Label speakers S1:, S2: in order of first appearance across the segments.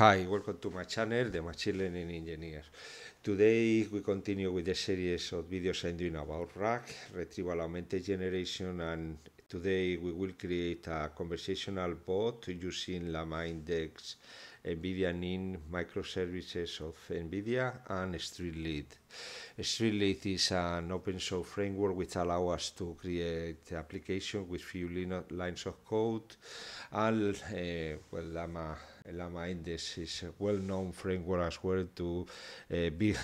S1: Hi, welcome to my channel, the Machine Learning Engineer. Today we continue with the series of videos I'm doing about RAG, Retrieval Augmented Generation, and today we will create a conversational bot using Llama Index, NVIDIA NIN microservices of NVIDIA, and StreetLead. StreetLead is an open source framework which allows us to create applications with few lines of code, and uh, well, Llama Lamin Index is a well-known framework as well to eh, build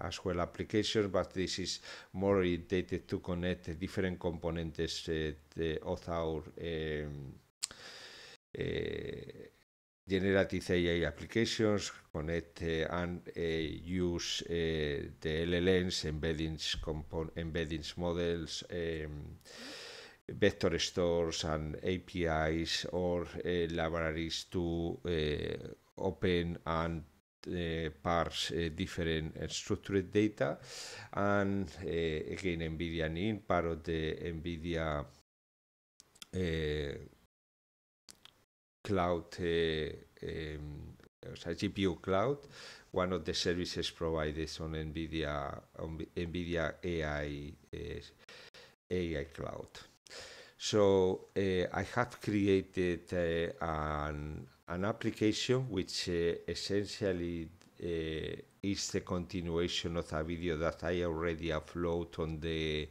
S1: as well applications, but this is more related to connect different components of eh, our eh, generative AI applications, connect and use uh, the LLMs, embeddings, embeddings models, em, vector stores and APIs or eh, libraries to eh, open and uh, parse uh, different structured data and again NVIDIA NIN part of the NVIDIA cloud um, GPU cloud one of the services provided on NVIDIA on NVIDIA AI AI cloud. So uh, I have created uh, an, an application which uh, essentially uh, is the continuation of a video that I already uploaded on the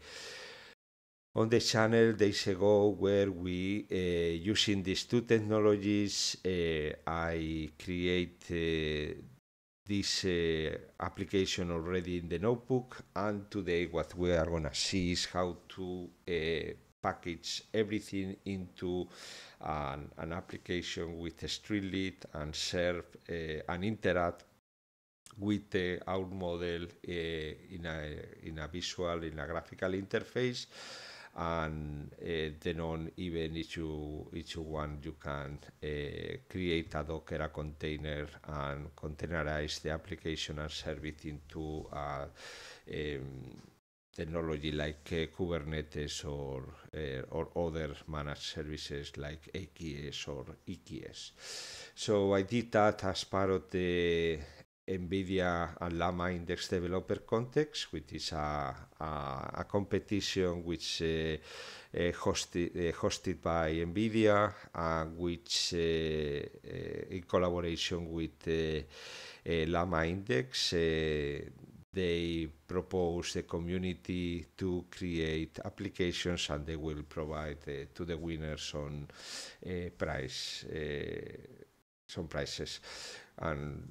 S1: on the channel days ago where we uh, using these two technologies uh, I create this uh, application already in the notebook and today what we are going to see is how to uh, package everything into an, an application with a street lead and serve uh, and interact with the our model uh, in, a, in a visual, in a graphical interface. And uh, then on even if you if you want you can uh, create a Docker a container and containerize the application and serve it into um, technology like uh, Kubernetes or uh, or other managed services like AKS or EKS. So I did that as part of the NVIDIA and Llama Index Developer Context, which is a, a, a competition which uh, uh hosted, uh, hosted by NVIDIA, and which uh, in collaboration with uh, Llama Index they propose a community to create applications and they will provide uh, to the winners on uh, price uh, some prices and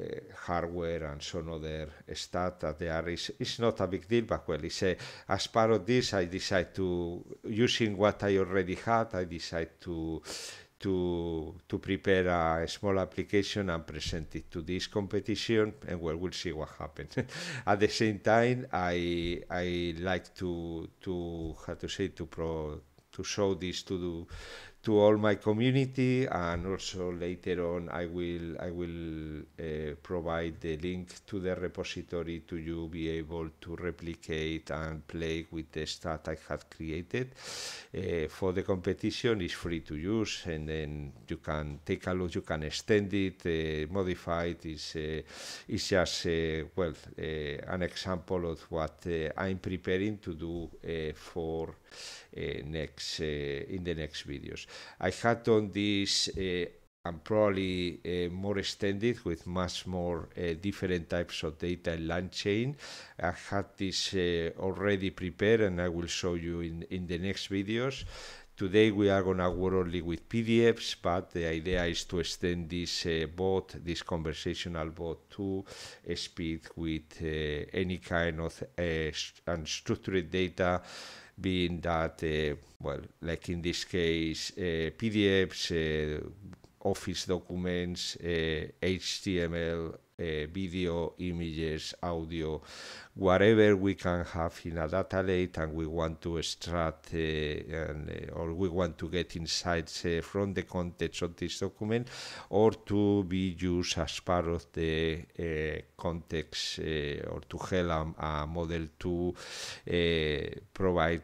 S1: uh, hardware and some other stuff that there is it's not a big deal but well it's a, as part of this I decide to using what I already had I decide to to to prepare a small application and present it to this competition and well we'll see what happens at the same time i i like to to how to say to pro to show this to do to all my community and also later on I will I will uh, provide the link to the repository to you be able to replicate and play with the stat I have created uh, for the competition is free to use and then you can take a look you can extend it uh, modify it is uh, it's just uh, well uh, an example of what I'm preparing to do for Eh, next eh, in the next videos. I had on this eh, and probably uh, more extended with much more uh, different types of data and land chain. I had this uh, already prepared and I will show you in, in the next videos. Today we are going to work only with PDFs, but the idea is to extend this uh, bot, this conversational bot, to uh, speed with any kind of unstructured data being that, uh, well, like in this case, uh, PDFs, uh, Office documents, HTML, uh, uh, video, images, audio, whatever we can have in a data lake and we want to extract uh, and, uh, or we want to get insights uh, from the context of this document or to be used as part of the uh, context uh, or to help a, a model to uh, provide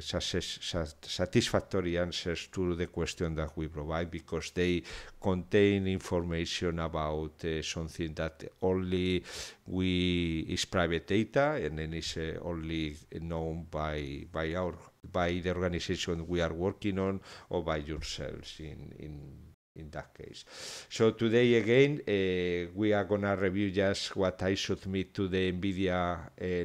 S1: satisfactory answers to the question that we provide because they contain information about something that only we is private data data, and then it's uh, only known by by our by the organization we are working on or by yourselves in in in that case. So today again, uh, we are gonna review just what I submit to the NVIDIA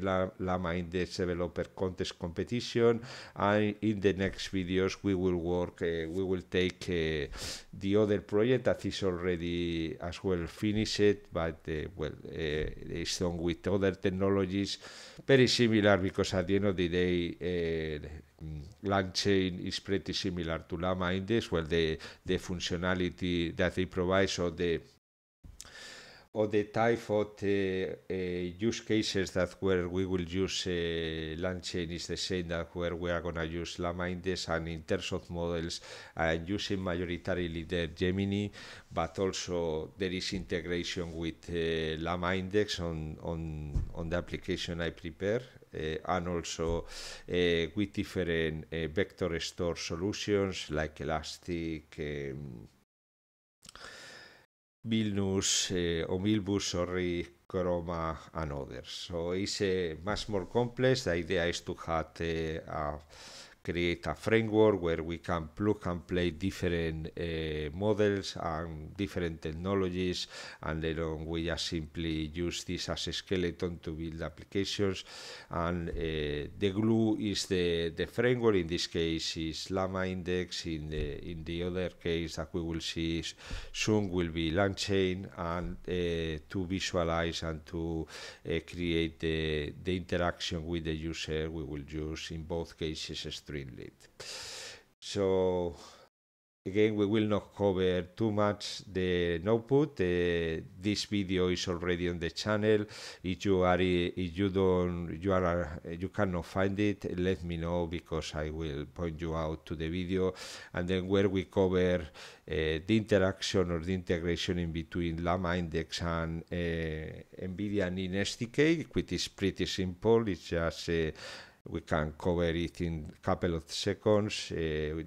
S1: uh, Llama Index Developer Contest competition. And in the next videos, we will work, uh, we will take the other project that is already as well finished, but well, it's done with other technologies, very similar because at the end of the day, Lang chain is pretty similar to Llama Index, where the the functionality that they provide, or the or the type of the, uh, use cases that where we will use uh, chain is the same that where we are going to use Llama Index and in terms of models I'm uh, using majoritarily the Gemini but also there is integration with uh, Llama Index on, on, on the application I prepare eh, and also eh, with different eh, vector store solutions like Elastic, um, eh, Vilnius, or Omilbus, sorry, Chroma, and others. So it's much more complex. The idea is to have a create a framework where we can plug and play different uh, models and different technologies and then on we just simply use this as a skeleton to build applications and uh, the glue is the, the framework in this case is llama index in the in the other case that we will see soon will be LangChain and uh, to visualize and to create the, the interaction with the user we will use in both cases so again, we will not cover too much the output. Uh, this video is already on the channel. If you are, if you don't, you are, you cannot find it. Let me know because I will point you out to the video, and then where we cover uh, the interaction or the integration in between Llama Index and uh, NVIDIA in SDK, which is pretty simple. It's just uh, we can cover it in a couple of seconds. Uh,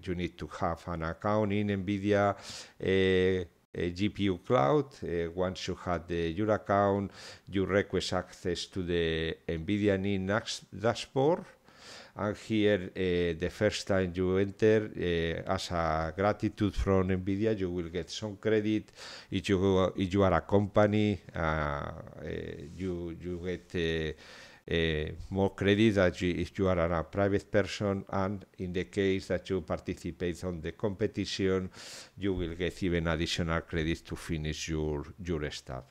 S1: you need to have an account in NVIDIA uh, GPU Cloud. Uh, once you have the, your account, you request access to the NVIDIA NIN dashboard and here uh, the first time you enter uh, as a gratitude from nvidia you will get some credit if you if you are a company uh, uh you you get uh, uh, more credit that you, if you are a private person and in the case that you participate on the competition, you will get even additional credits to finish your, your stuff.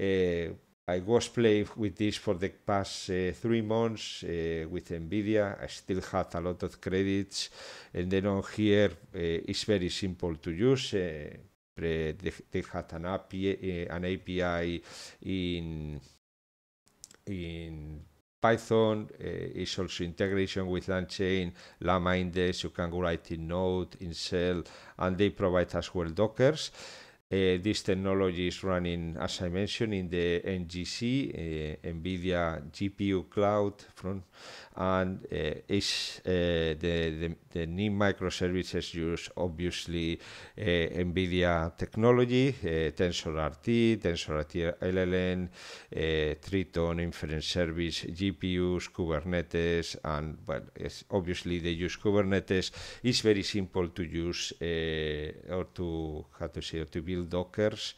S1: Uh, I was playing with this for the past uh, three months uh, with NVIDIA. I still have a lot of credits. And then on here, uh, it's very simple to use. Uh, they, they had an API, an API in in Python uh, is also integration with LangChain, Llama Index. You can write in Node, in Shell, and they provide as well Dockers. Uh, this technology is running, as I mentioned, in the NGC, uh, eh, NVIDIA GPU Cloud from and each uh, uh, the, the, the new microservices use obviously uh, NVIDIA technology, TensorRT, TensorRT LLM, Triton Inference Service, GPUs, Kubernetes, and well, obviously they use Kubernetes. It's very simple to use or to how to say or to build Dockers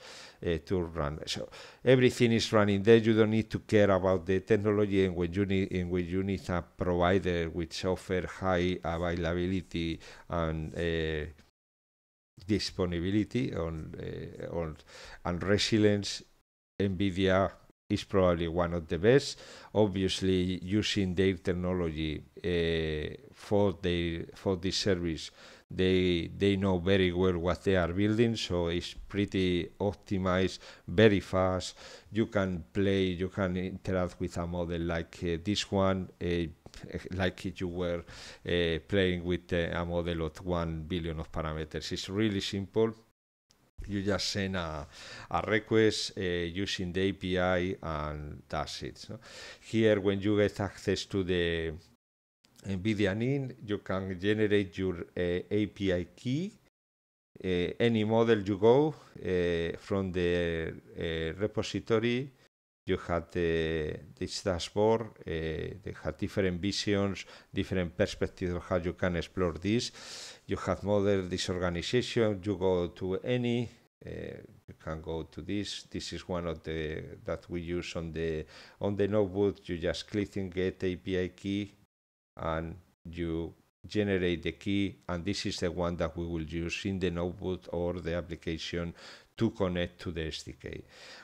S1: to run. So everything is running there. You don't need to care about the technology, and when you need and when you need a provider which offer high availability and uh, disponibility on, uh, on and resilience nvidia is probably one of the best obviously using their technology uh, for the for this service they they know very well what they are building so it's pretty optimized very fast you can play you can interact with a model like uh, this one uh, Eh, like you were uh, playing with eh, a model of 1 billion of parameters. It's really simple you just send a, a request uh, using the API and that's it. So here, when you get access to the NVIDIA NIN, you can generate your uh, API key. Uh, any model you go from the repository you had the, this dashboard, uh, they had different visions, different perspectives of how you can explore this. You have model this organization, you go to any, uh, you can go to this. This is one of the that we use on the on the notebook. You just click and get API key and you generate the key and this is the one that we will use in the notebook or the application to connect to the SDK.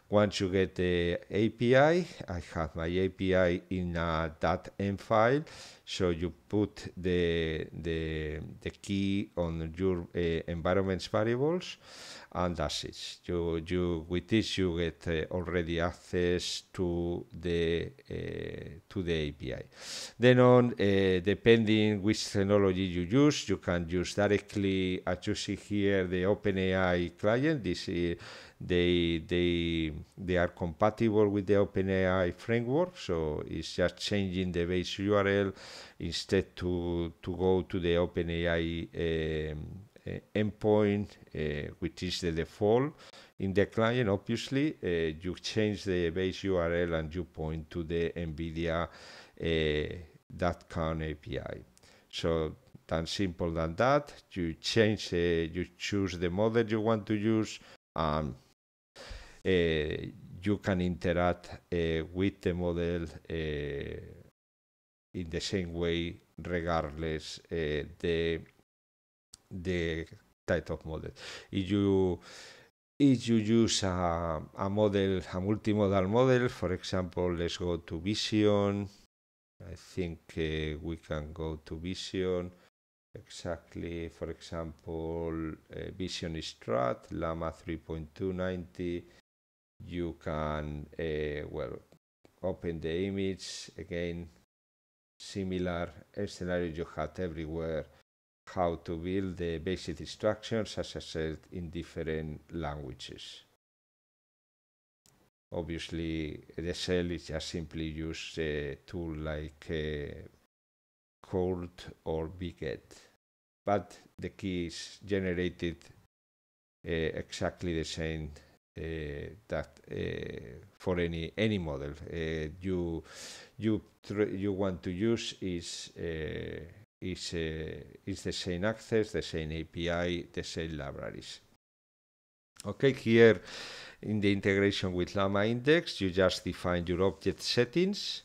S1: Once you get the API, I have my API in a .m file, so you put the, the, the key on your uh, environment's variables, and that's it. You, you, with this, you get uh, already access to the, uh, to the API. Then on, uh, depending which technology you use, you can use directly, as you see here, the OpenAI client, this is they they they are compatible with the OpenAI framework. So it's just changing the base URL instead to to go to the OpenAI um, uh, endpoint, uh, which is the default in the client. Obviously, uh, you change the base URL and you point to the NVIDIA that uh, can API. So than simple than that. You change, uh, you choose the model you want to use um, eh, you can interact eh, with the model eh, in the same way regardless the the type of model. If you if you use a, a model, a multimodal model, for example, let's go to Vision. I think uh, we can go to Vision exactly, for example, uh, Vision Strat, Llama 3.290. You can, uh, well, open the image again. Similar scenario you had everywhere. How to build the basic instructions, as I said, in different languages. Obviously, the cell is just simply use a tool like uh, eh, cold or Beget but the key is generated uh, exactly the same uh, that uh, for any any model uh, you you you want to use is uh, is uh, is the same access, the same API, the same libraries. Okay, here in the integration with Llama Index, you just define your object settings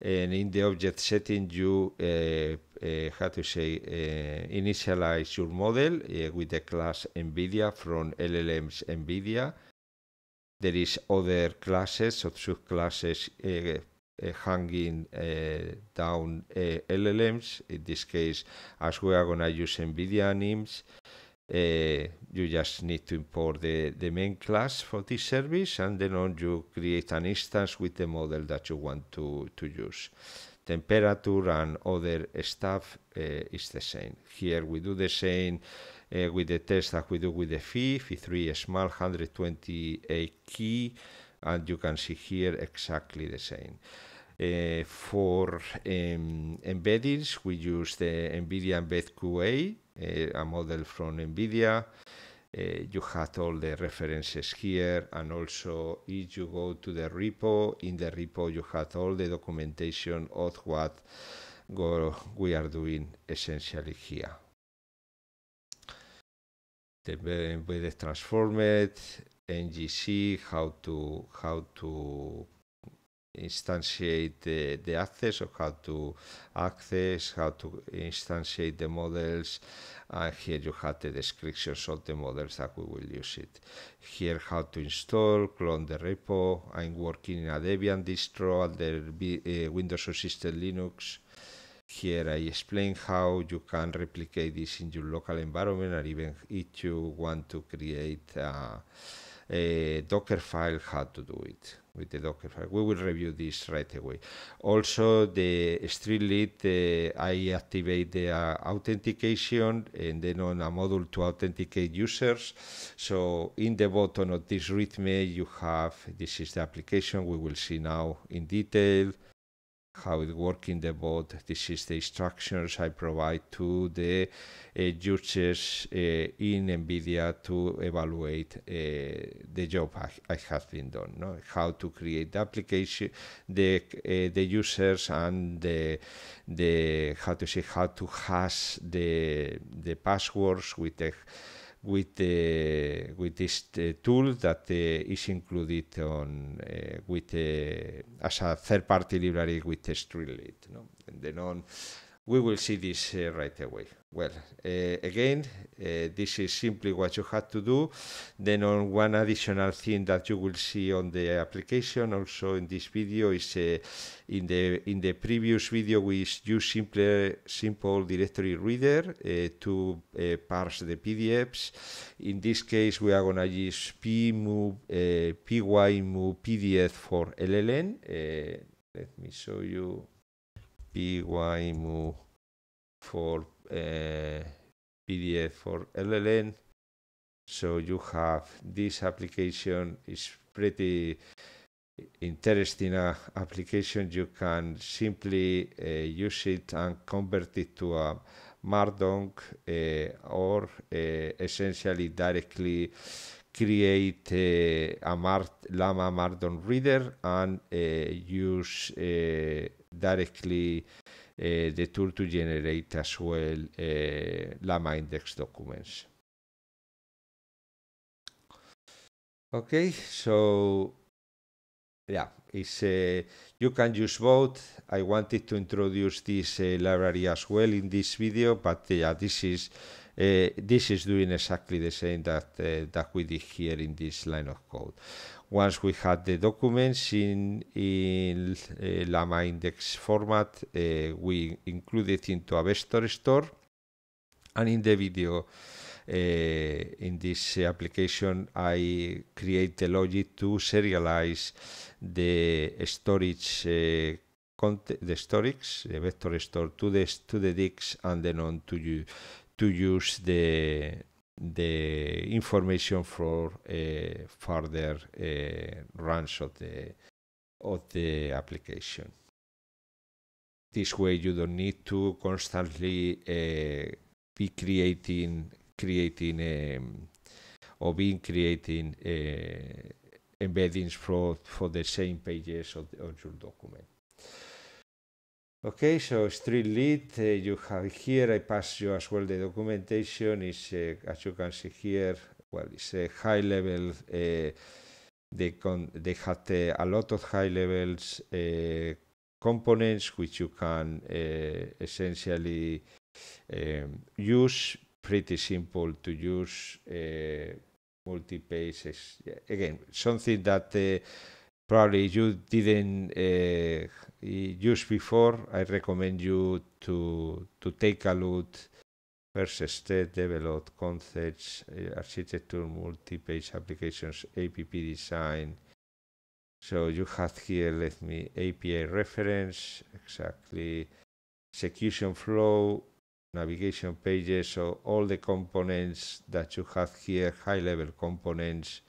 S1: and in the object setting you uh, uh, how to say uh, initialize your model with the class NVIDIA from LLM's NVIDIA. There is other classes or subclasses uh, hanging uh, down uh, LLMs. In this case, as we are going to use NVIDIA NIMS, uh, you just need to import the, the main class for this service and then on you create an instance with the model that you want to, to use. Temperature and other stuff uh, is the same. Here we do the same uh, with the test that we do with the fee, fee 3 small 128 key and you can see here exactly the same. Uh, for um, embeddings, we use the NVIDIA Embed QA, uh, eh, a model from NVIDIA. Uh, you have all the references here, and also if you go to the repo, in the repo you have all the documentation of what go, we are doing essentially here. The embedded transformed, NGC, how to how to instantiate the, the access or how to access, how to instantiate the models. And here you have the descriptions of the models that we will use it. Here how to install, clone the repo. I'm working in a Debian distro under uh, Windows System Linux. Here I explain how you can replicate this in your local environment and even if you want to create a, a Docker file, how to do it with the file. We will review this right away. Also, the Streetlit, uh, I activate the uh, authentication and then on a module to authenticate users. So in the bottom of this readme, you have, this is the application we will see now in detail how it works in the board? This is the instructions I provide to the uh, users uh, in NVIDIA to evaluate uh, the job I, I have been done. No? How to create the application, the uh, the users, and the the how to say how to hash the the passwords with the with the with this uh, tool that uh, is included on uh, with as a third party library with Streamlit, no? and the non we will see this uh, right away. Well, uh, again, uh, this is simply what you had to do. Then on one additional thing that you will see on the application, also in this video, is uh, in the in the previous video we use simple simple directory reader uh, to uh, parse the PDFs. In this case, we are gonna use pmove uh, pymove PDF for LLN. let me show you py move for uh, eh, pdf for lln so you have this application is pretty interesting uh, application you can simply uh, use it and convert it to a markdown uh, eh, or essentially directly create a Mart- llama markdown reader and use directly eh, the tool to generate as well Llama eh, index documents. Okay, so yeah, it's uh, you can use both. I wanted to introduce this uh, library as well in this video, but yeah, this is uh, this is doing exactly the same that that we did here in this line of code once we had the documents in, in uh, eh, Llama index format, uh, we included into a vector store. And in the video, uh, in this application, I create the logic to serialize the storage, the storage, the vector store to the, to the disk and then on to, you, to use the, the information for uh, further uh, runs of the of the application. This way, you don't need to constantly uh, be creating creating um, or being creating uh, embeddings for, for the same pages of, the, of your document. Okay, so street lead, eh, you have here, I pass you as well the documentation, is uh, as you can see here, well, it's a high level, uh, they, con they had a lot of high levels components which you can essentially use, pretty simple to use, multi pages. again, something that probably you didn't Just before, I recommend you to, to take a look first step, develop concepts, eh, architecture, multi-page applications, app design. So you have here, let me, API reference, exactly, execution flow, navigation pages, so all the components that you have here, high-level components,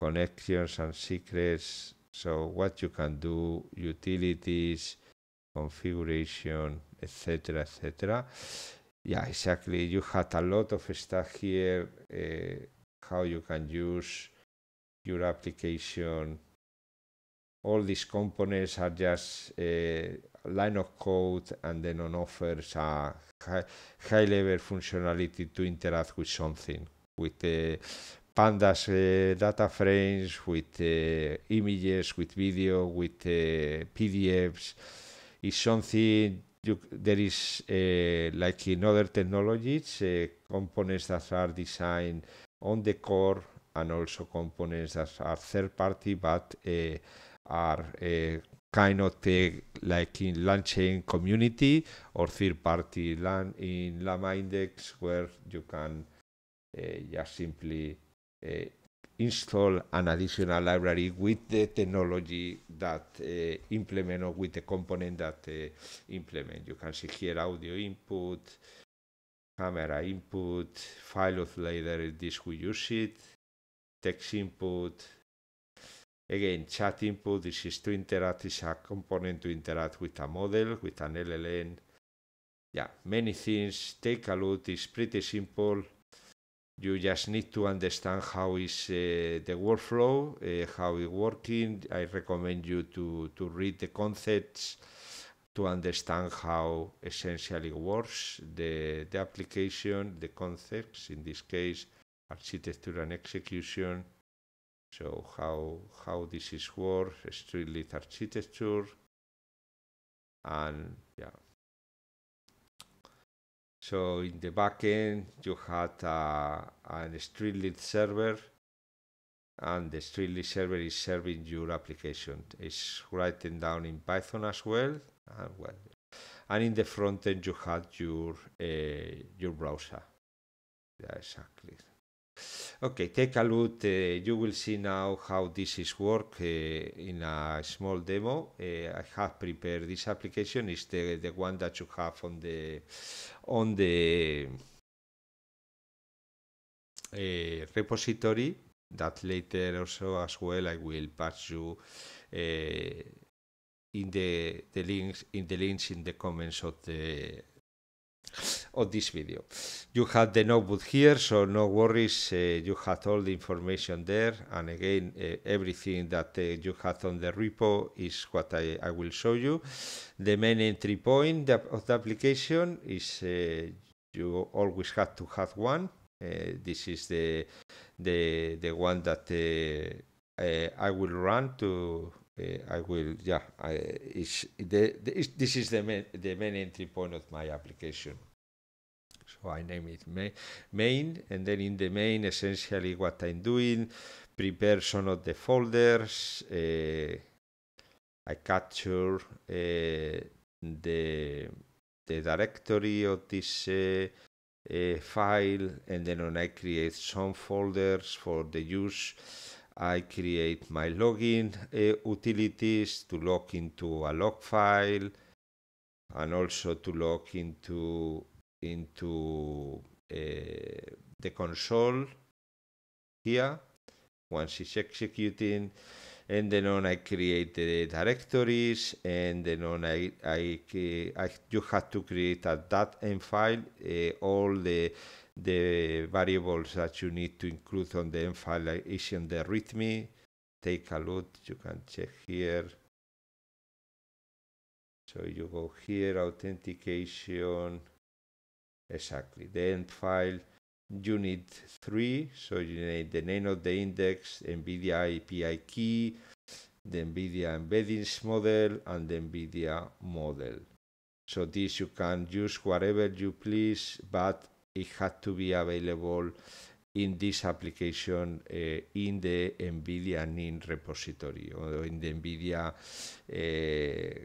S1: connections and secrets, so what you can do, utilities, configuration, etc., etc. Yeah, exactly. You had a lot of stuff here. Uh, how you can use your application. All these components are just a eh, line of code, and then on offers a high-level functionality to interact with something, with the eh, pandas eh, data frames with eh, images, with video, with eh, PDFs is something you, there is like in other technologies components that are designed on the core and also components that are third party but uh, are uh, kind of the, like in launching community or third party in Llama index where you can uh, just simply uh, install an additional library with the technology that uh, implement or with the component that uh, implement. You can see here audio input, camera input, file of later this we use it, text input, again chat input, this is to interact, is a component to interact with a model, with an LLM. Yeah, many things, take a look, it's pretty simple you just need to understand how is uh, the workflow, uh, how it's working. I recommend you to, to read the concepts to understand how essentially works the, the application, the concepts, in this case, architecture and execution. So how, how this is work, street lit architecture, and yeah, so in the backend, you had a an Streetlit server, and the Streetlit server is serving your application. It's written down in Python as well, and well, and in the front end you had your uh, your browser. Yeah, exactly. Okay, take a look. Uh, you will see now how this is work uh, in a small demo. Uh, I have prepared this application. It's the the one that you have on the on the uh, repository. That later also as well I will pass you uh, in the the links in the links in the comments of the of this video. You have the notebook here, so no worries, uh, you have all the information there. And again, uh, everything that uh, you have on the repo is what I, I, will show you. The main entry point of the application is uh, you always have to have one. Uh, this is the, the, the one that uh, I will run to I will, yeah, I, it's the, the it's, this is the main, the main entry point of my application. So I name it main, main, and then in the main, essentially what I'm doing, prepare some of the folders. Uh, I capture uh, the the directory of this uh, file, and then on I create some folders for the use I create my login uh, utilities to log into a log file and also to log into into uh, the console here once it's executing and then on I create the directories and then on I, I, I you have to create a .m file uh, all the the variables that you need to include on the M file is in the README. Take a look, you can check here. So you go here, authentication, exactly, the end file. You need three, so you need the name of the index, NVIDIA API key, the NVIDIA embeddings model, and the NVIDIA model. So this you can use whatever you please, but it has to be available in this application uh, in the NVIDIA NIN repository or in the NVIDIA uh, eh,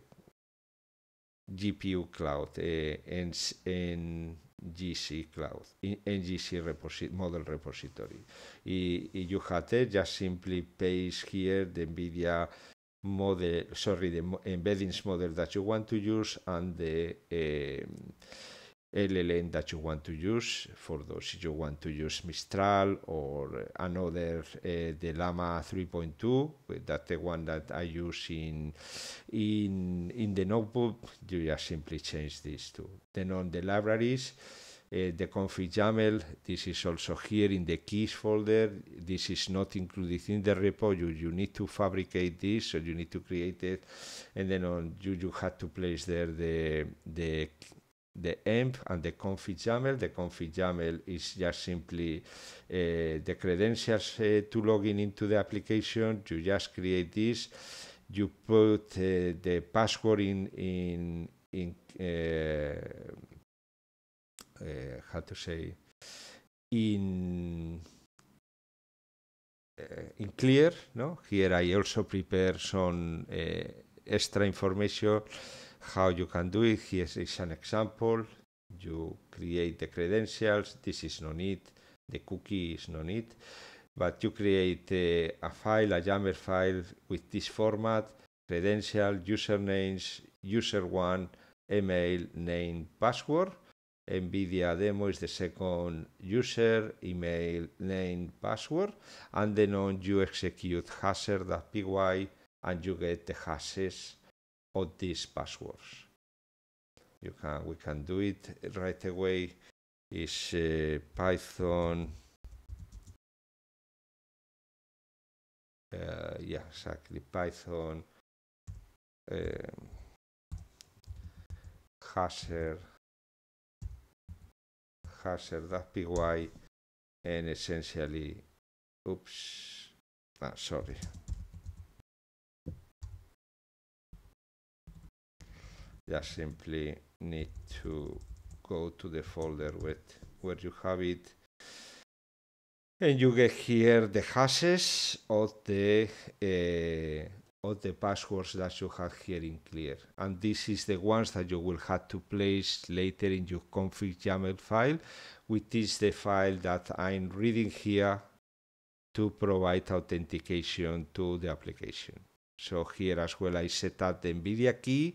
S1: GPU cloud and, eh, and GC cloud, in NGC reposi model repository. I, I you have to just simply paste here the NVIDIA model, sorry, the embeddings model that you want to use and the LLM that you want to use. For those you want to use Mistral or another, uh, the Llama 3.2, eh, that's the one that I use in, in, in the notebook, you just simply change this to. Then on the libraries, uh, the config YAML, this is also here in the keys folder. This is not included in the repo. You, you need to fabricate this, so you need to create it. And then on you, you have to place there the, the the emp and the config YAML. The config YAML is just simply eh, the credentials eh, to login into the application. You just create this. You put eh, the password in in in how to say in in clear no here i also prepare some uh, extra information how you can do it. Here is an example. You create the credentials. This is no need. The cookie is no need. But you create a, a file, a YAML file with this format, credential, usernames, user one, email, name, password. NVIDIA demo is the second user, email, name, password, and then on you execute hazard.py and you get the hashes all these passwords. You can we can do it right away. Is uh, Python. Uh, yeah, exactly. Python. Um, hasher PY and essentially oops ah, sorry just simply need to go to the folder with where you have it and you get here the hashes of the uh, of the passwords that you have here in clear and this is the ones that you will have to place later in your config YAML file which is the file that I'm reading here to provide authentication to the application so here as well I set up the NVIDIA key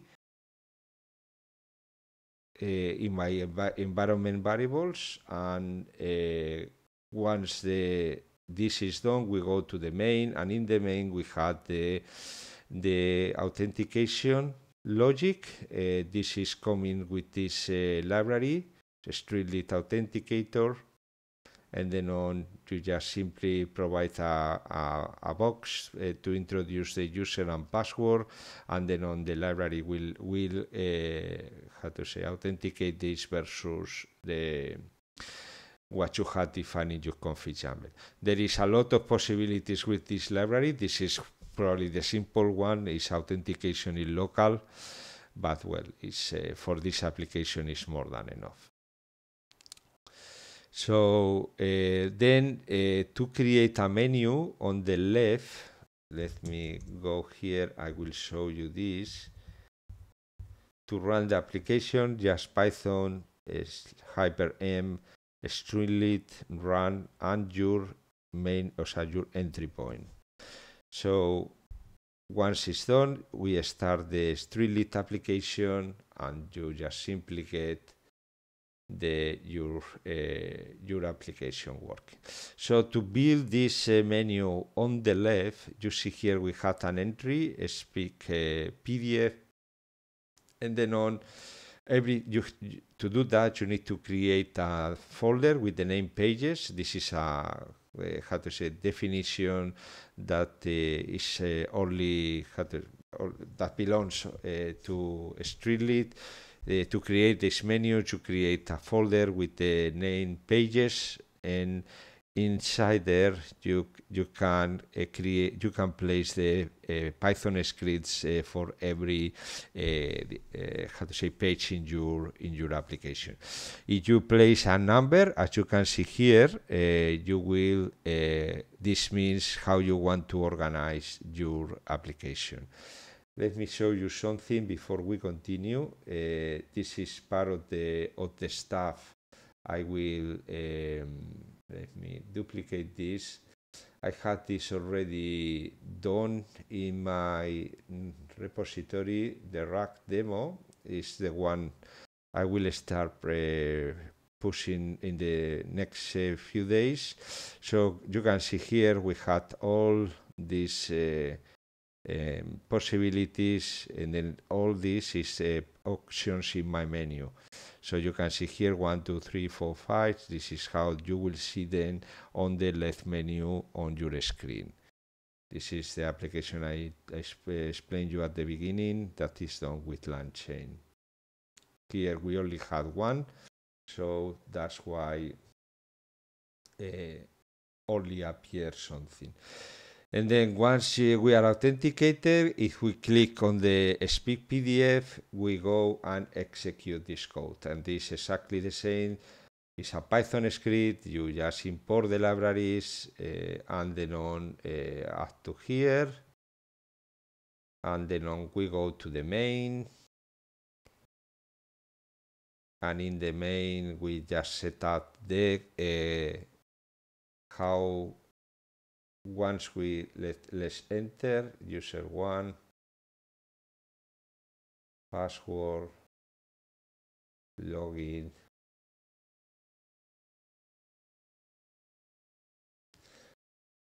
S1: Eh, in my env environment variables and eh, once the this is done we go to the main and in the main we had the the authentication logic eh, this is coming with this library strictly authenticator and then on you just simply provide a, a, a box uh, to introduce the user and password and then on the library will will uh, how to say authenticate this versus the what you had defined in your config There is a lot of possibilities with this library. This is probably the simple one is authentication in local, but well, it's uh, for this application is more than enough. So uh, then uh, to create a menu on the left, let me go here. I will show you this. To run the application, just Python is eh, hyperm streamlit run and your main or so your entry point. So once it's done, we start the streamlit application and you just simply get the your eh, your application working. So to build this eh, menu on the left, you see here we had an entry, a eh, speak PDF, and then on every you to do that you need to create a folder with the name pages this is a how to say definition that uh, is uh, only how to, that belongs uh, to streetlit Eh, to create this menu to create a folder with the name pages and inside there you you can uh, create you can place the uh, python scripts uh, for every how to say page in your in your application if you place a number as you can see here you will this means how you want to organize your application let me show you something before we continue. Uh, this is part of the of the stuff. I will um, let me duplicate this. I had this already done in my mm, repository. The rack demo is the one I will start uh, pushing in the next uh, few days. So you can see here we had all these. Uh, um, possibilities and then all this is uh, options in my menu so you can see here one two three four five this is how you will see them on the left menu on your screen this is the application I, I explained you at the beginning that is done with land chain here we only had one so that's why uh, only appears something and then once we are authenticated, if we click on the speak PDF, we go and execute this code. And this is exactly the same. It's a Python script. You just import the libraries uh, and then on uh, up to here. And then on we go to the main. And in the main, we just set up the uh, how once we let let's enter user one password login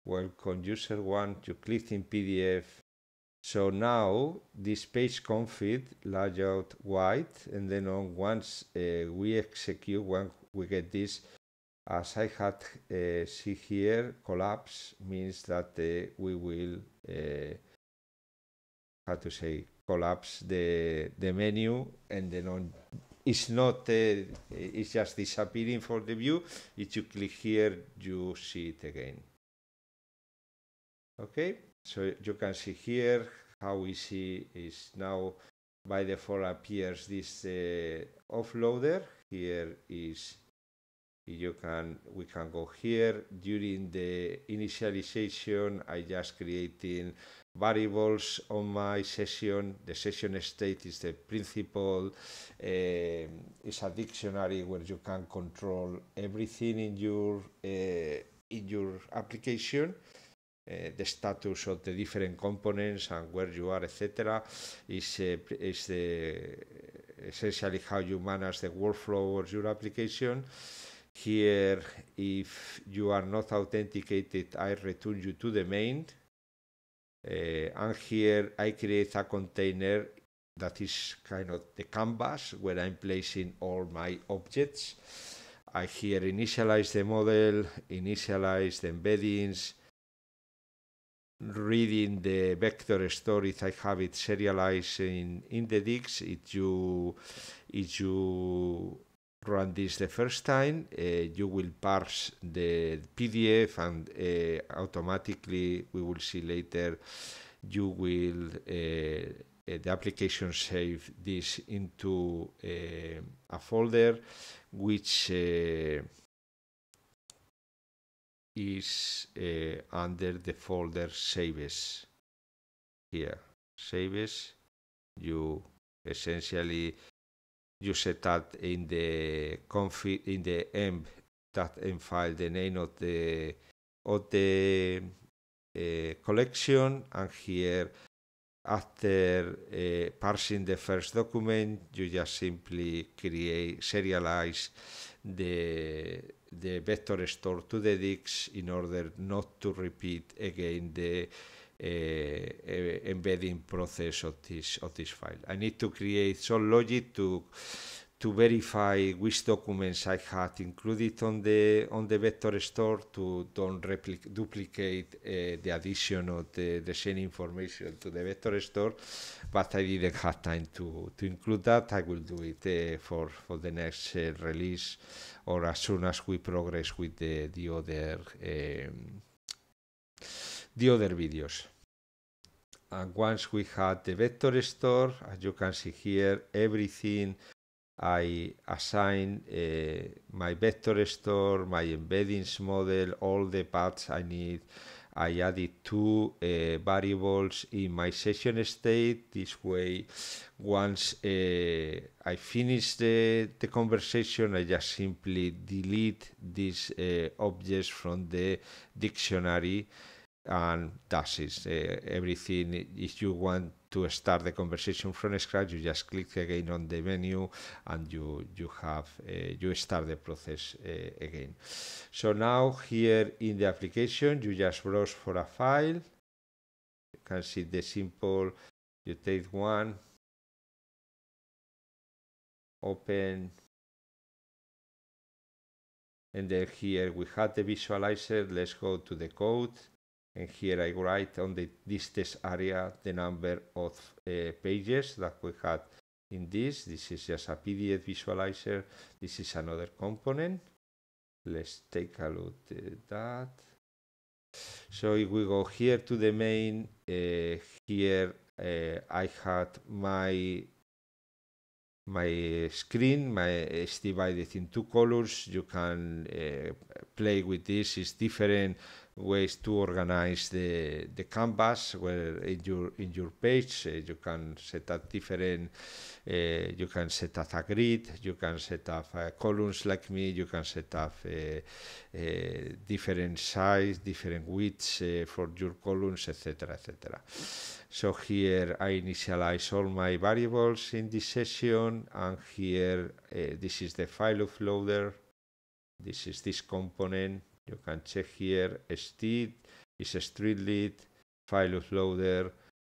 S1: welcome user one to click in PDF so now this page config layout white and then on once uh, we execute when we get this as I had uh, eh, see here, collapse means that uh, we will, uh, how to say, collapse the the menu and then It's not. Uh, it's just disappearing for the view. If you click here, you see it again. Okay, so you can see here how we see is now by default appears this uh, offloader. Here is you can we can go here during the initialization i just creating variables on my session the session state is the principal uh, eh, it's a dictionary where you can control everything in your uh, in your application uh, the status of the different components and where you are, etc., is, uh, is the, essentially how you manage the workflow of your application. Here, if you are not authenticated, I return you to the main. Uh, and here I create a container that is kind of the canvas where I'm placing all my objects. I here initialize the model, initialize the embeddings, reading the vector stories I have it serialized in, in the digs. If you, if you run this the first time, uh, you will parse the PDF and uh, automatically we will see later you will uh, uh the application save this into uh, a folder which uh, is under the folder saves here saves you essentially you set that in the config in the m that env file the name of the of the uh, collection and here after uh, parsing the first document you just simply create serialize the the vector store to the dix in order not to repeat again the embedding process of this of this file. I need to create some logic to to verify which documents I had included on the on the vector store to don't duplicate uh, the addition of the, the same information to the vector store, but I didn't have time to, to include that. I will do it uh, for, for the next uh, release or as soon as we progress with the, the other um, the other videos. And once we had the vector store, as you can see here, everything I assign uh, my vector store, my embeddings model, all the paths I need. I added two uh, variables in my session state. This way, once uh, I finish the, the conversation, I just simply delete these objects from the dictionary and that's Uh, eh, everything, if you want to start the conversation from scratch, you just click again on the menu and you, you have, uh, you start the process uh, again. So now here in the application, you just browse for a file. You can see the simple, you take one, open, and then here we have the visualizer. Let's go to the code and here I write on the this test area the number of uh, pages that we had in this. This is just a PDF visualizer. This is another component. Let's take a look at that. So if we go here to the main, uh, here uh, I had my my screen, my is divided in two colors. You can uh, play with this. It's different ways to organize the, the canvas where in your in your page uh, you can set up different uh, you can set up a grid you can set up uh, columns like me you can set up uh, uh, different size different widths uh, for your columns etc etc so here I initialize all my variables in this session and here this is the file uploader this is this component you can check here steed is a street lead, file uploader,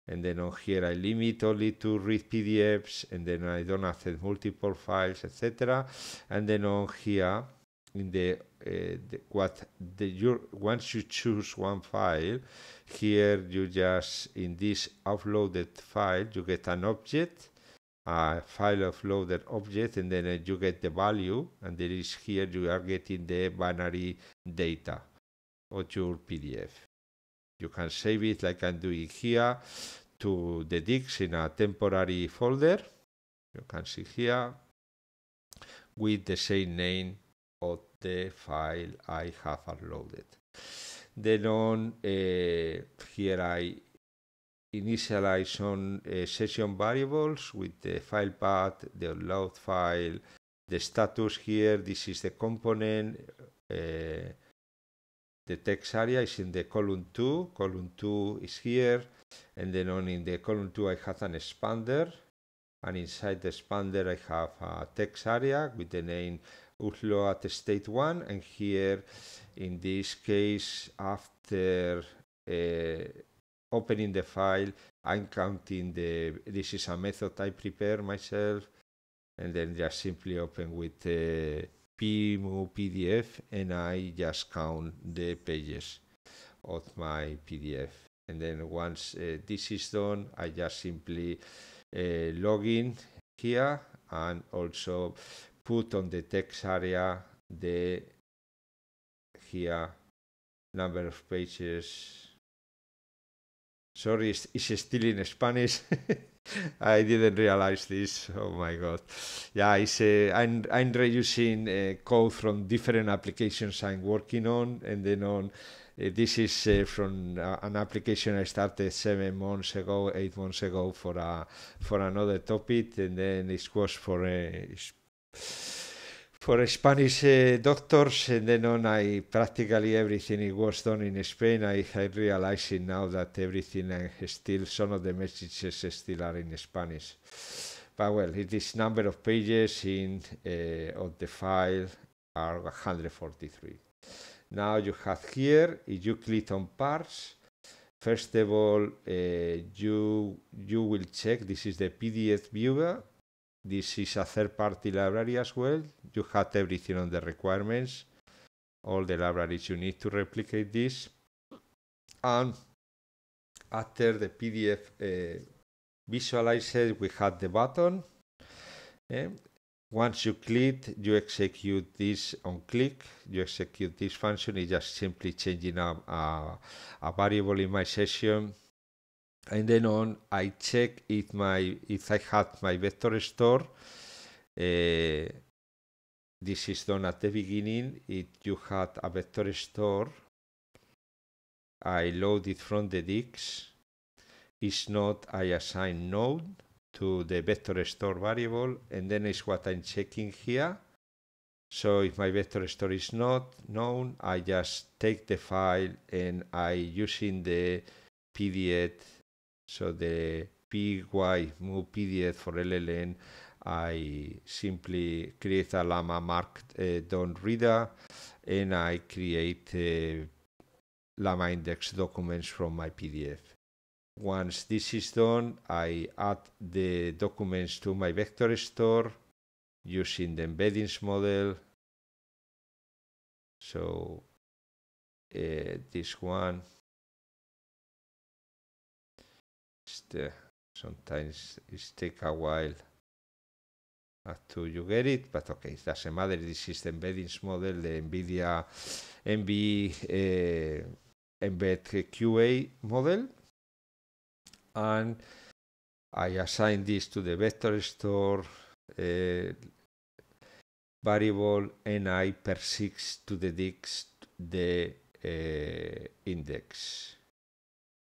S1: and then on here I limit only to read PDFs, and then I don't access multiple files, etc. And then on here, in the, uh, the what the your once you choose one file, here you just in this uploaded file you get an object a file of loaded object and then uh, you get the value and there is here you are getting the binary data of your PDF. You can save it like I'm doing here to the disk in a temporary folder. You can see here with the same name of the file I have uploaded. Then on uh, here I initialize on uh, eh, session variables with the file path, the load file, the status here, this is the component, uh, the text area is in the column 2, column 2 is here, and then on in the column 2 I have an expander, and inside the expander I have a text area with the name upload state 1, and here in this case after uh, opening the file, I'm counting the, this is a method I prepare myself, and then just simply open with uh, PMU PDF, and I just count the pages of my PDF. And then once uh, this is done, I just simply uh, log in here and also put on the text area the here number of pages Sorry, it's still in Spanish. I didn't realize this. Oh my god! Yeah, it's uh, I'm I'm reusing uh, code from different applications I'm working on, and then on. Uh, this is uh, from uh, an application I started seven months ago, eight months ago for a for another topic, and then it was for a. Uh, for Spanish uh, doctors, and eh, then on, I practically everything it was done in Spain. I, I realizing now that everything and eh, still, some of the messages still are in Spanish. But well, it is number of pages in uh, of the file are 143. Now you have here, if you click on parts, first of all, uh, you, you will check, this is the PDF viewer, this is a third-party library as well. You have everything on the requirements, all the libraries you need to replicate this. And after the PDF uh, eh, visualizer, we have the button. Uh, once you click, you execute this on click. You execute this function. It's just simply changing a, a, a variable in my session and then on I check if my if I have my vector store. Uh, this is done at the beginning. If you had a vector store, I load it from the disk. It's not I assign node to the vector store variable, and then is what I'm checking here. So if my vector store is not known, I just take the file and I using the PDF so the py pdf for LLN, I simply create a llama marked uh, eh, down reader and I create eh, llama index documents from my PDF. Once this is done, I add the documents to my vector store using the embeddings model. So uh, this one, uh, sometimes it take a while after you get it, but okay, it doesn't matter. This is the embeddings model, the NVIDIA MB uh, eh, embed QA model. And I assign this to the vector store uh, variable ni per 6 to the disk the uh, index.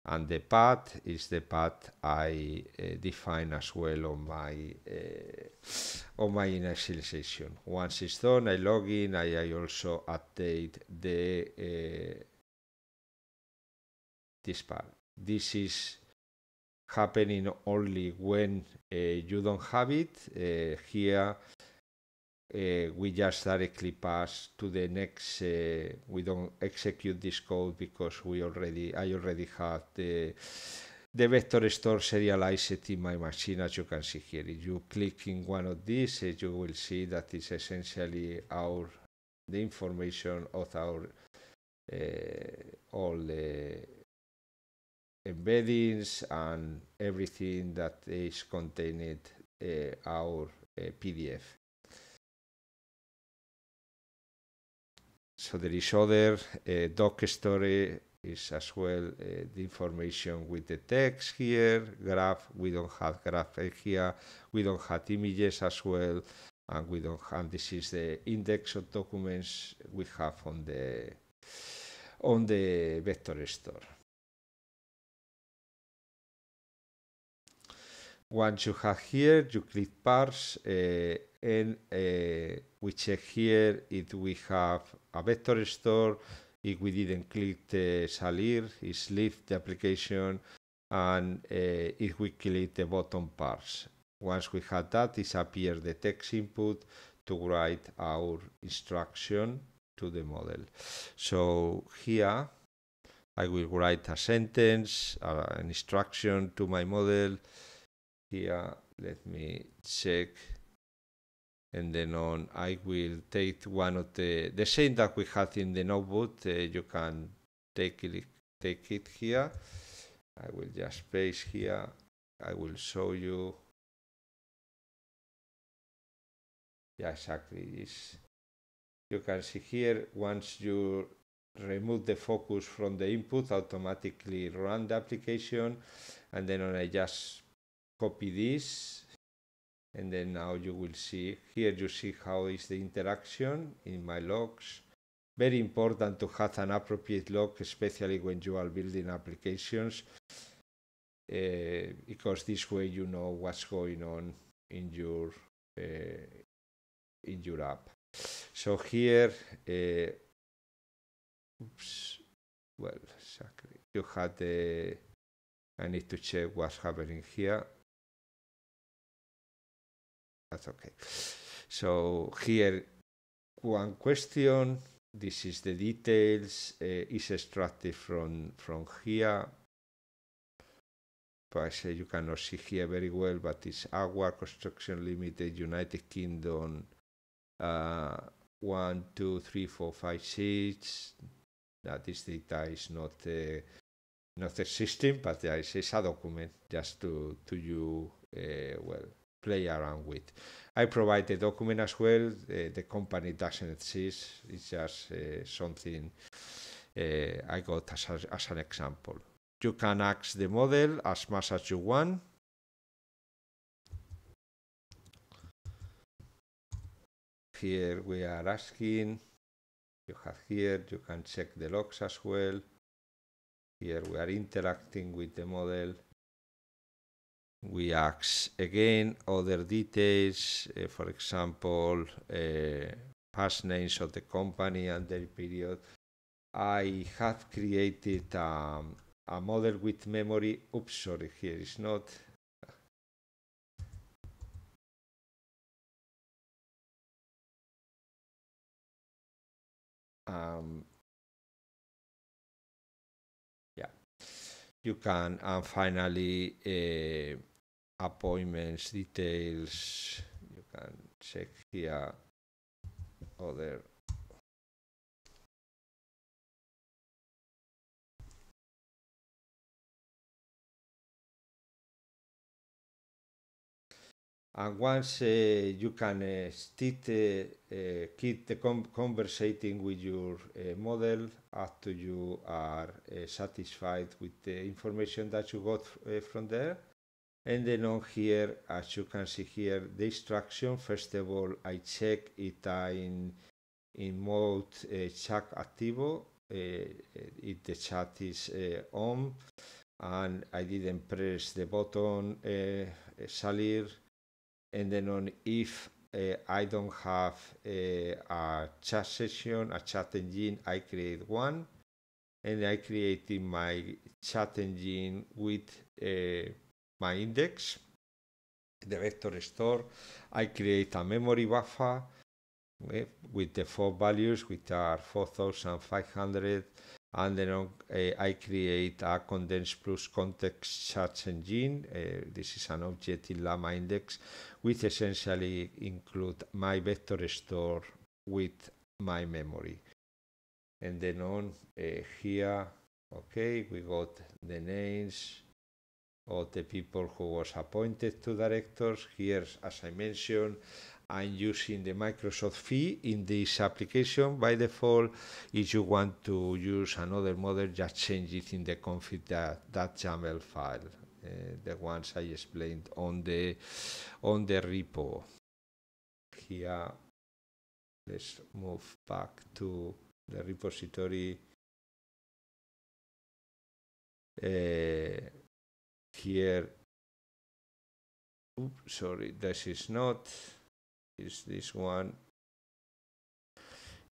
S1: And the path is the path I uh, define as well on my uh, on my initialization. Once it's done, I log in. I, I also update the uh, this part. This is happening only when uh, you don't have it. Uh, here uh, we just directly pass to the next uh, we don't execute this code because we already I already have the the vector store serialized in my machine as you can see here if you click in one of these uh, you will see that is essentially our the information of our uh, all the embeddings and everything that is contained uh, our uh, PDF So there is other uh, doc story is as well uh, the information with the text here, graph, we don't have graph here, we don't have images as well, and we don't have, this is the index of documents we have on the, on the vector store. Once you have here, you click parse, uh, and uh, we check here if we have a vector store, if we didn't click the salir, it's leave the application, and uh, if we click the bottom parts. Once we have that, it appears the text input to write our instruction to the model. So here I will write a sentence, uh, an instruction to my model. Here, let me check and then on I will take one of the the same that we had in the notebook. Uh, you can take it take it here. I will just paste here. I will show you. Yeah, exactly. This you can see here. Once you remove the focus from the input, automatically run the application, and then on I just copy this and then now you will see here you see how is the interaction in my logs very important to have an appropriate log especially when you are building applications uh, because this way you know what's going on in your uh, in your app so here uh, oops well exactly you had the i need to check what's happening here that's okay. So here, one question. This is the details. Uh, is extracted from from here. But say you cannot see here very well, but it's Agua Construction Limited, United Kingdom. Uh, one, two, three, four, five, six. Now this data is not uh, not existing, but there is a document just to to you uh, well play around with. I provide the document as well. Uh, the company doesn't exist. It's just uh, something uh, I got as, a, as an example. You can ask the model as much as you want. Here we are asking. You have here, you can check the logs as well. Here we are interacting with the model we ask again other details, uh, for example, uh, past names of the company and their period. I have created um, a model with memory. Oops, sorry, here is not. Um, yeah, you can, and finally, uh, appointments details you can check here other and once uh, you can uh, uh, keep the conversating with your uh, model after you are uh, satisfied with the information that you got uh, from there and then on here as you can see here the instruction first of all I check it in in mode uh, chat activo uh, if the chat is uh, on and I didn't press the button uh, salir and then on if uh, I don't have uh, a chat session a chat engine I create one and I created my chat engine with uh, my index, the vector store. I create a memory buffer with, eh, with the four values, which are 4,500, and then uh, I create a condensed plus context search engine. Uh, this is an object in Llama index, which essentially include my vector store with my memory. And then on uh, here, okay, we got the names, of the people who was appointed to directors. Here, as I mentioned, I'm using the Microsoft fee in this application. By default, if you want to use another model, just change it in the config that, that YAML file, uh, the ones I explained on the on the repo. Here, let's move back to the repository. Uh, here oops sorry this is not is this one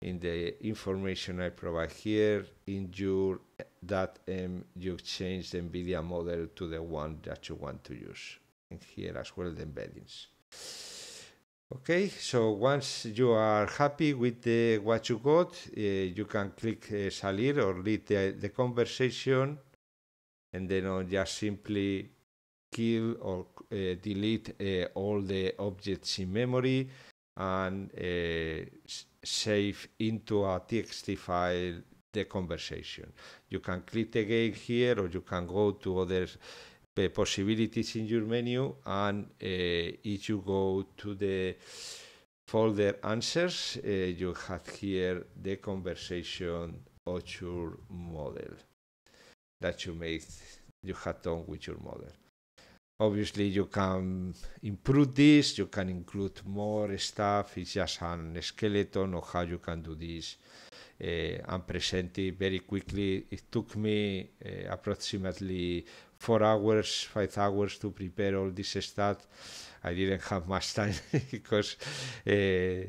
S1: in the information I provide here in your that um, you change the NVIDIA model to the one that you want to use and here as well the embeddings okay so once you are happy with the, what you got uh, you can click uh, salir or lead the, the conversation and then I'll just simply kill or uh, delete uh, all the objects in memory and eh, save into a txt file the conversation. You can click again here or you can go to other possibilities in your menu and if you go to the folder answers, uh, you have here the conversation of your model that you made you had done with your model. Obviously, you can improve this. You can include more stuff. It's just an skeleton of how you can do this uh, and present it very quickly. It took me uh, approximately four hours, five hours to prepare all this stuff. I didn't have much time because. Uh,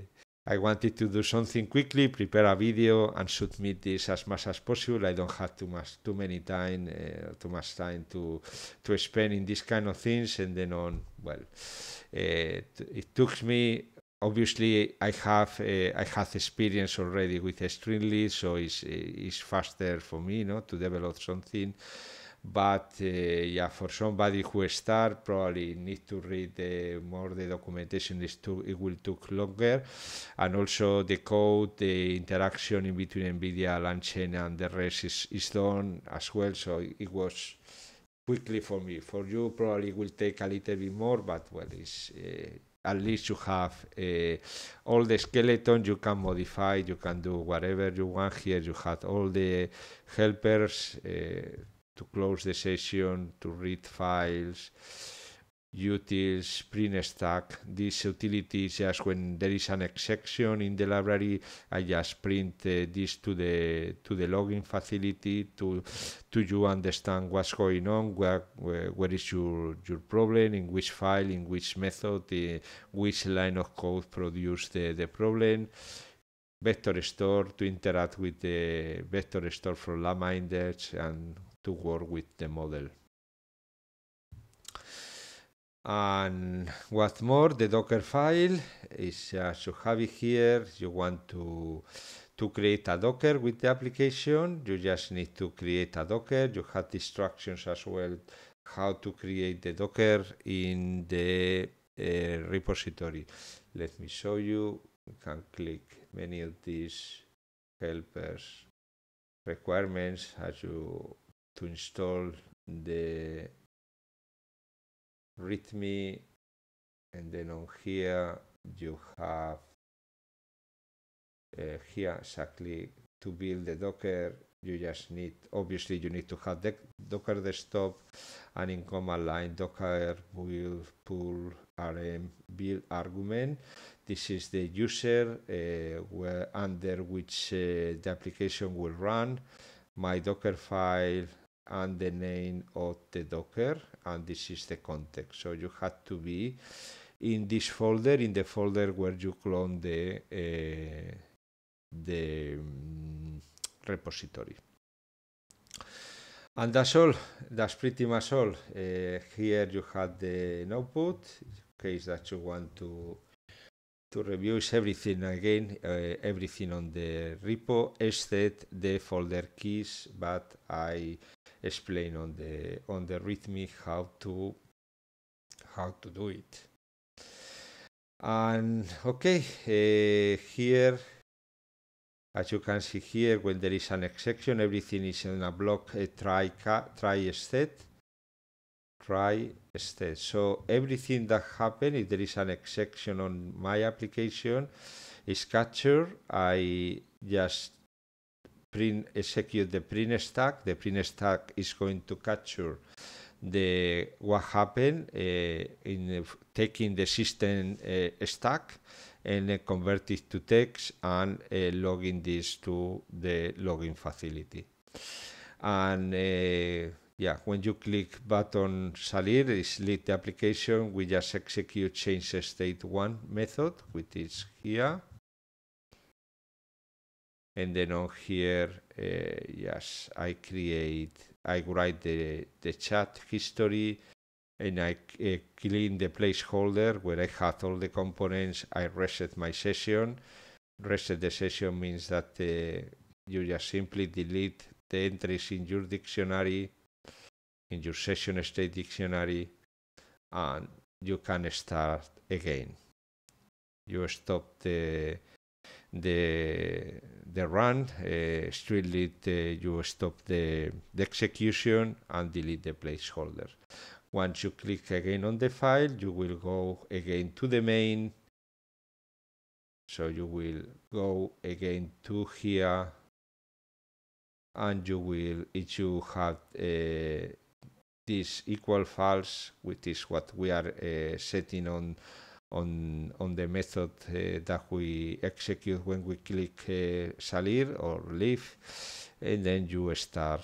S1: I wanted to do something quickly, prepare a video and submit this as much as possible. I don't have too much, too many time, uh, too much time to to spend in this kind of things. And then on, well, it, eh, it took me. Obviously, I have uh, I have experience already with Streamlit, so it's it's faster for me, you know, to develop something but uh, yeah, for somebody who start, probably need to read eh, more the documentation. This too, it will take longer, and also the code, the interaction in between NVIDIA Launchchain and the rest is, is done as well. So it was quickly for me. For you, probably will take a little bit more, but well, it's. Uh, at least you have uh, all the skeleton you can modify you can do whatever you want here you had all the helpers uh, to close the session, to read files, utils, print stack. This utility is just when there is an exception in the library, I just print uh, this to the to the login facility to to you understand what's going on, where, where, where is your your problem, in which file, in which method, eh, which line of code produced the, the problem. Vector store to interact with the vector store from LAMA index and to work with the model. And what's more, the Docker file is as uh, you have it here. You want to to create a Docker with the application. You just need to create a Docker. You have instructions as well how to create the Docker in the uh, repository. Let me show you. You can click many of these helpers requirements as you to install the readme and then on here you have uh, here exactly to build the docker you just need obviously you need to have the docker desktop and in command line docker build pull rm build argument this is the user uh, where under which uh, the application will run my docker file and the name of the Docker, and this is the context. So you had to be in this folder, in the folder where you clone the uh, the um, repository. And that's all. That's pretty much all. Uh, here you have the output. In case that you want to to review is everything again, uh, everything on the repo, except the folder keys. But I explain on the on the rhythmic how to how to do it. And okay, uh, here as you can see here, when there is an exception, everything is in a block a try try state try state. So everything that happens, if there is an exception on my application, is captured. I just print execute the print stack. The print stack is going to capture the what happened uh, in eh, taking the system uh, stack and uh, convert it to text and uh, logging this to the login facility. And yeah, when you click button salir, it's lead the application. We just execute change state one method, which is here and then on here uh, yes i create i write the the chat history and i uh, clean the placeholder where i had all the components i reset my session reset the session means that uh, you just simply delete the entries in your dictionary in your session state dictionary and you can start again you stop the the the run, uh, street you stop the, the execution and delete the placeholder. Once you click again on the file, you will go again to the main. So you will go again to here and you will, if you have uh, this equal false, which is what we are uh, setting on on on the method uh, that we execute when we click uh, salir or leave and then you start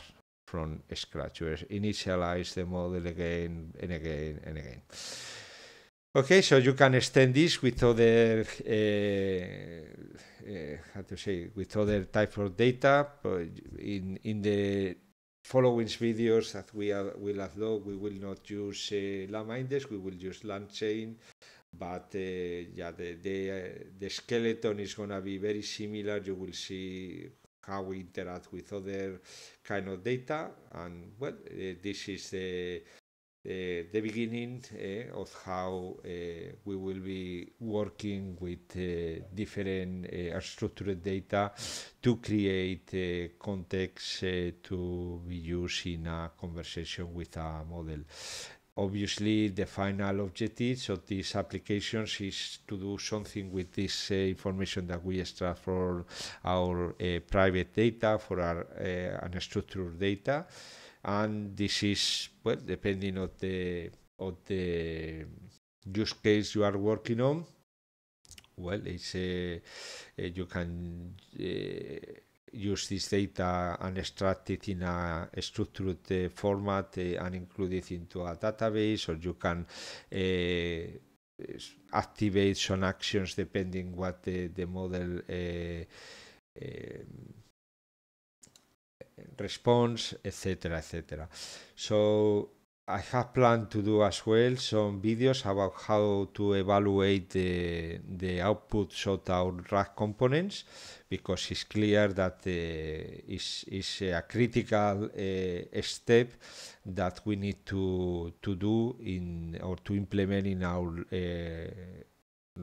S1: from scratch you initialize the model again and again and again okay so you can extend this with other uh, uh how to say with other type of data in in the following videos that we are, will upload we will not use uh, lama index we will use chain but uh, yeah, the the, uh, the skeleton is gonna be very similar. You will see how we interact with other kind of data, and well, uh, this is the the, the beginning uh, of how uh, we will be working with uh, different structured data to create context to be used in a conversation with a model obviously the final objective of these applications is to do something with this uh, information that we extract for our uh, private data for our uh, unstructured data and this is well depending on the on the use case you are working on well it's uh, uh, you can uh, use this data and extract it in a structured uh, format uh, and include it into a database, or you can uh, activate some actions depending what the, the model um, response, etc., etc. So I have planned to do as well some videos about how to evaluate the, the output shot out rack components because it's clear that uh, is a critical uh, step that we need to to do in or to implement in our uh,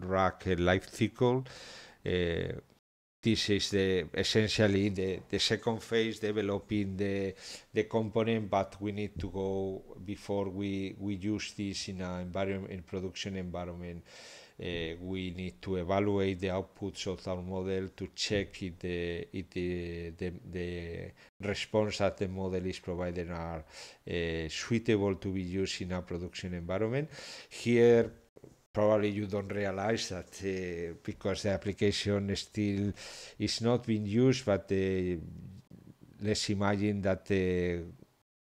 S1: rack life cycle. Uh, this is the essentially the, the second phase developing the the component but we need to go before we we use this in a environment in production environment uh, we need to evaluate the outputs of our model to check if the if the, the, the response that the model is providing are uh, suitable to be used in a production environment here probably you don't realize that uh, because the application still is not being used but uh, let's imagine that uh,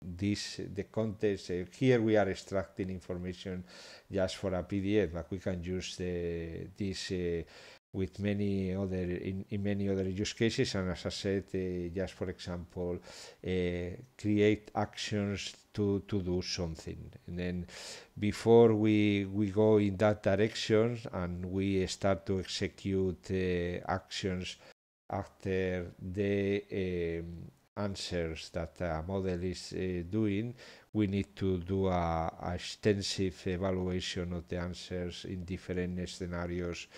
S1: this the context uh, here we are extracting information just for a pdf but we can use the, uh, this uh, with many other in, in, many other use cases and as I said uh, just for example uh, create actions to, to do something and then before we we go in that direction and we start to execute uh, actions after the um, answers that a model is uh, doing we need to do a, a extensive evaluation of the answers in different scenarios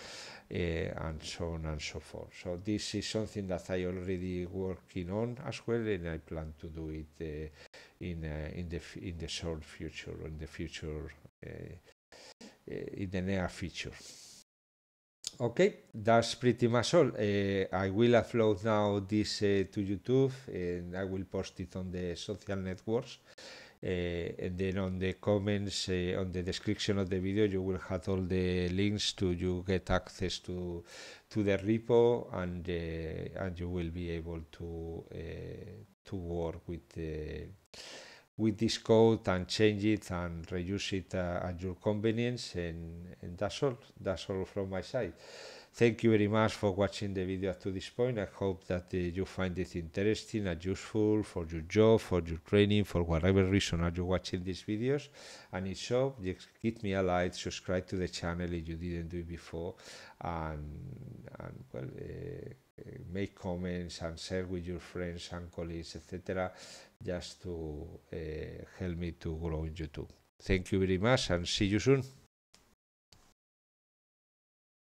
S1: Eh, and so on and so forth. So this is something that I already working on as well, and I plan to do it eh, in eh, in the in the short future, in the future, in the near future. Okay, that's pretty much all. Uh, I will upload now this uh, to YouTube and I will post it on the social networks uh, eh, and then on the comments uh, on the description of the video you will have all the links to you get access to to the repo and uh, and you will be able to to work with the with this code and change it and reuse it at your convenience and, and that's all that's all from my side Thank you very much for watching the video up to this point. I hope that uh, you find it interesting and useful for your job, for your training, for whatever reason are you watching these videos. And if so, just give me a like, subscribe to the channel if you didn't do it before, and, and well, uh, uh make comments and share with your friends and colleagues, etc., just to uh, help me to grow in YouTube. Thank you very much and see you soon.